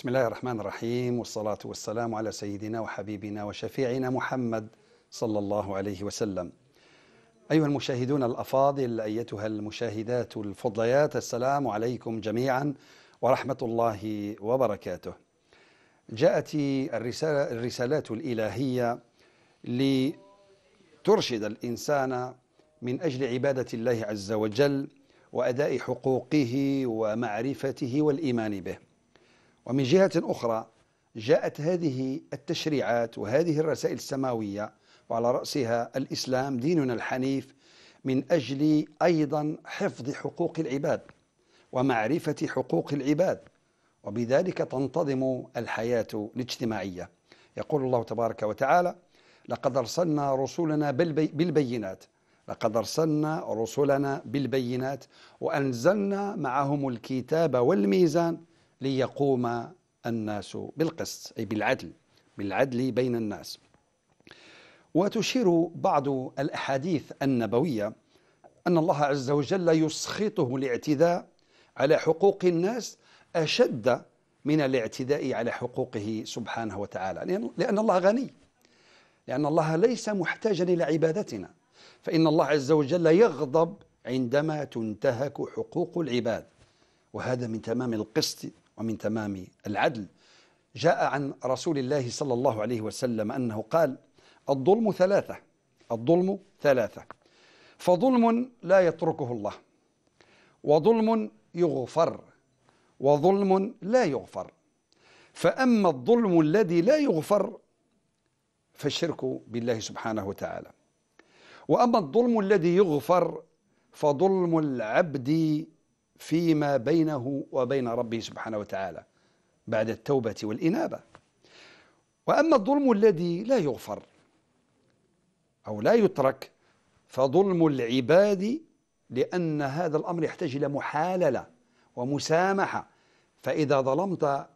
بسم الله الرحمن الرحيم والصلاة والسلام على سيدنا وحبيبنا وشفيعنا محمد صلى الله عليه وسلم. أيها المشاهدون الأفاضل، أيتها المشاهدات الفضليات، السلام عليكم جميعا ورحمة الله وبركاته. جاءت الرسالة الرسالات الإلهية لترشد الإنسان من أجل عبادة الله عز وجل وأداء حقوقه ومعرفته والإيمان به. ومن جهة أخرى جاءت هذه التشريعات وهذه الرسائل السماوية وعلى رأسها الإسلام ديننا الحنيف من أجل أيضا حفظ حقوق العباد ومعرفة حقوق العباد وبذلك تنتظم الحياة الاجتماعية يقول الله تبارك وتعالى لقد أرسلنا رسولنا بالبينات لقد أرسلنا رسلنا بالبينات وأنزلنا معهم الكتاب والميزان ليقوم الناس بالقسط أي بالعدل بالعدل بين الناس وتشير بعض الأحاديث النبوية أن الله عز وجل يسخطه الاعتداء على حقوق الناس أشد من الاعتداء على حقوقه سبحانه وتعالى لأن الله غني لأن الله ليس محتاجا إلى عبادتنا فإن الله عز وجل يغضب عندما تنتهك حقوق العباد وهذا من تمام القسط ومن تمام العدل جاء عن رسول الله صلى الله عليه وسلم أنه قال الظلم ثلاثة الظلم ثلاثة فظلم لا يتركه الله وظلم يغفر وظلم لا يغفر فأما الظلم الذي لا يغفر فالشرك بالله سبحانه وتعالى وأما الظلم الذي يغفر فظلم العبد فيما بينه وبين ربه سبحانه وتعالى بعد التوبة والإنابة وأما الظلم الذي لا يغفر أو لا يترك فظلم العباد لأن هذا الأمر يحتاج إلى محاللة ومسامحة فإذا ظلمت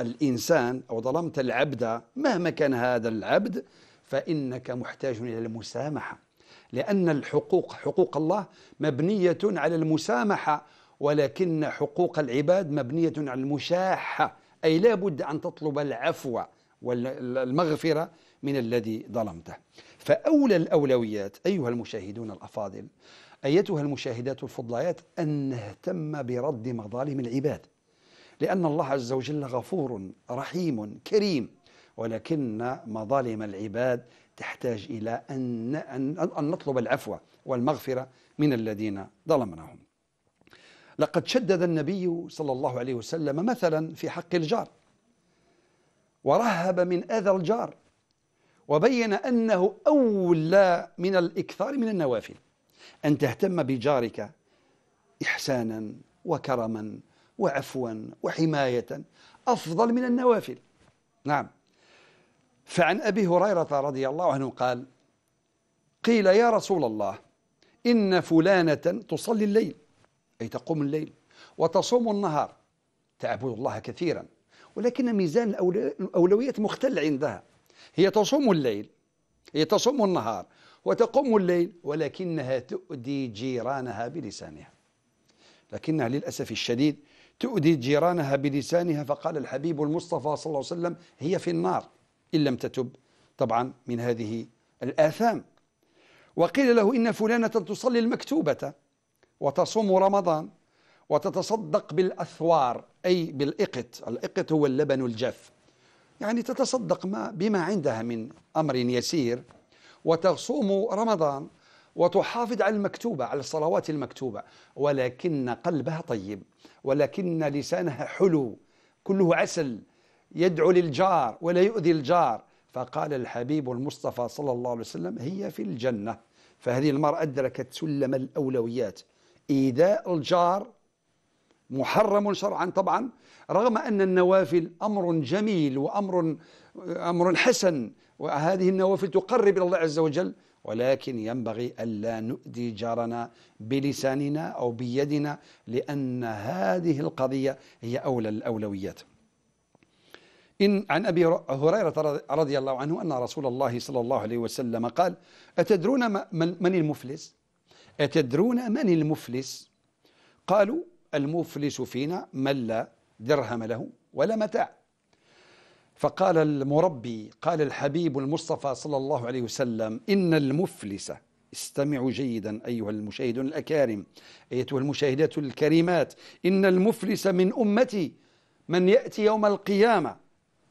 الإنسان أو ظلمت العبد مهما كان هذا العبد فإنك محتاج إلى المسامحة لأن الحقوق حقوق الله مبنية على المسامحة ولكن حقوق العباد مبنية على المشاحة أي لا بد أن تطلب العفو والمغفرة من الذي ظلمته فأولى الأولويات أيها المشاهدون الأفاضل أيتها المشاهدات الفضليات أن نهتم برد مظالم العباد لأن الله عز وجل غفور رحيم كريم ولكن مظالم العباد تحتاج إلى أن, أن, أن نطلب العفو والمغفرة من الذين ظلمناهم لقد شدد النبي صلى الله عليه وسلم مثلا في حق الجار ورهب من أذى الجار وبين أنه أولى من الإكثار من النوافل أن تهتم بجارك إحسانا وكرما وعفوا وحماية أفضل من النوافل نعم فعن أبي هريرة رضي الله عنه قال قيل يا رسول الله إن فلانة تصلي الليل أي تقوم الليل وتصوم النهار تعبد الله كثيرا ولكن ميزان الأولويات مختل عندها هي تصوم الليل هي تصوم النهار وتقوم الليل ولكنها تؤذي جيرانها بلسانها لكنها للأسف الشديد تؤذي جيرانها بلسانها فقال الحبيب المصطفى صلى الله عليه وسلم هي في النار إن لم تتب طبعا من هذه الآثام وقيل له إن فلانة تصلي المكتوبة وتصوم رمضان وتتصدق بالأثوار أي بالإقت الإقت هو اللبن الجاف يعني تتصدق ما بما عندها من أمر يسير وتصوم رمضان وتحافظ على المكتوبة على الصلوات المكتوبة ولكن قلبها طيب ولكن لسانها حلو كله عسل يدعو للجار ولا يؤذي الجار فقال الحبيب المصطفى صلى الله عليه وسلم هي في الجنة فهذه المرأة أدركت سلم الأولويات إيذاء الجار محرم شرعا طبعا رغم أن النوافل أمر جميل وأمر أمر حسن وهذه النوافل تقرب إلى الله عز وجل ولكن ينبغي ألا نؤذي جارنا بلساننا أو بيدنا لأن هذه القضية هي أولى الأولويات إن عن أبي هريرة رضي الله عنه أن رسول الله صلى الله عليه وسلم قال أتدرون من المفلس؟ أتدرون من المفلس قالوا المفلس فينا من لا درهم له ولا متاع فقال المربي قال الحبيب المصطفى صلى الله عليه وسلم إن المفلس استمعوا جيدا أيها المشاهدون الأكارم أيتها المشاهدات الكريمات إن المفلس من أمتي من يأتي يوم القيامة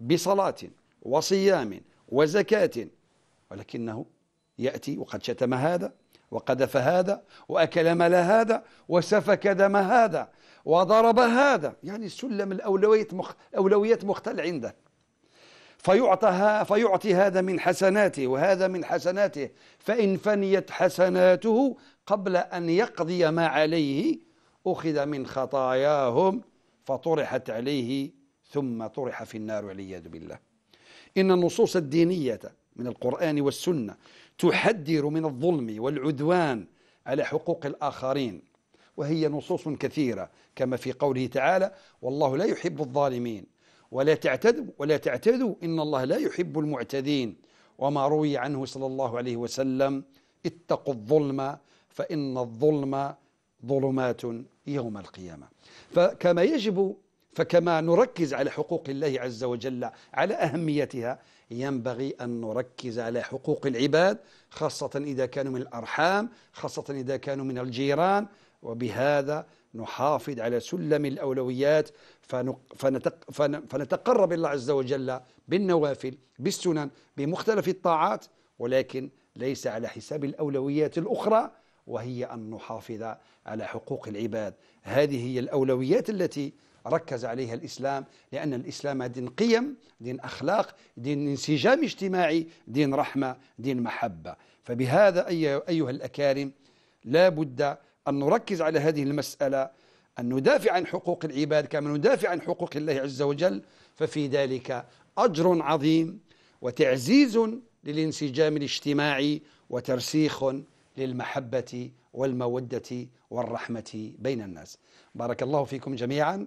بصلاة وصيام وزكاة ولكنه يأتي وقد شتم هذا وقذف هذا وأكل مال هذا وسفك دم هذا وضرب هذا يعني سلم الأولويات مخ أولويات مختل عنده فيعطى فيعطي هذا من حسناته وهذا من حسناته فإن فنيت حسناته قبل أن يقضي ما عليه أخذ من خطاياهم فطرحت عليه ثم طرح في النار والعياذ بالله إن النصوص الدينية من القرآن والسنة تحذر من الظلم والعدوان على حقوق الآخرين وهي نصوص كثيرة كما في قوله تعالى والله لا يحب الظالمين ولا تعتدوا ولا تعتدوا إن الله لا يحب المعتدين وما روي عنه صلى الله عليه وسلم اتقوا الظلم فإن الظلم ظلمات يوم القيامة فكما يجب فكما نركز على حقوق الله عز وجل على أهميتها ينبغي أن نركز على حقوق العباد خاصة إذا كانوا من الأرحام خاصة إذا كانوا من الجيران وبهذا نحافظ على سلم الأولويات فنتقرب الله عز وجل بالنوافل بالسنن بمختلف الطاعات ولكن ليس على حساب الأولويات الأخرى وهي أن نحافظ على حقوق العباد هذه هي الأولويات التي ركز عليها الإسلام لأن الإسلام دين قيم دين أخلاق دين انسجام اجتماعي دين رحمة دين محبة فبهذا أيها الأكارم لا بد أن نركز على هذه المسألة أن ندافع عن حقوق العباد كما ندافع عن حقوق الله عز وجل ففي ذلك أجر عظيم وتعزيز للانسجام الاجتماعي وترسيخ للمحبة والمودة والرحمة بين الناس بارك الله فيكم جميعا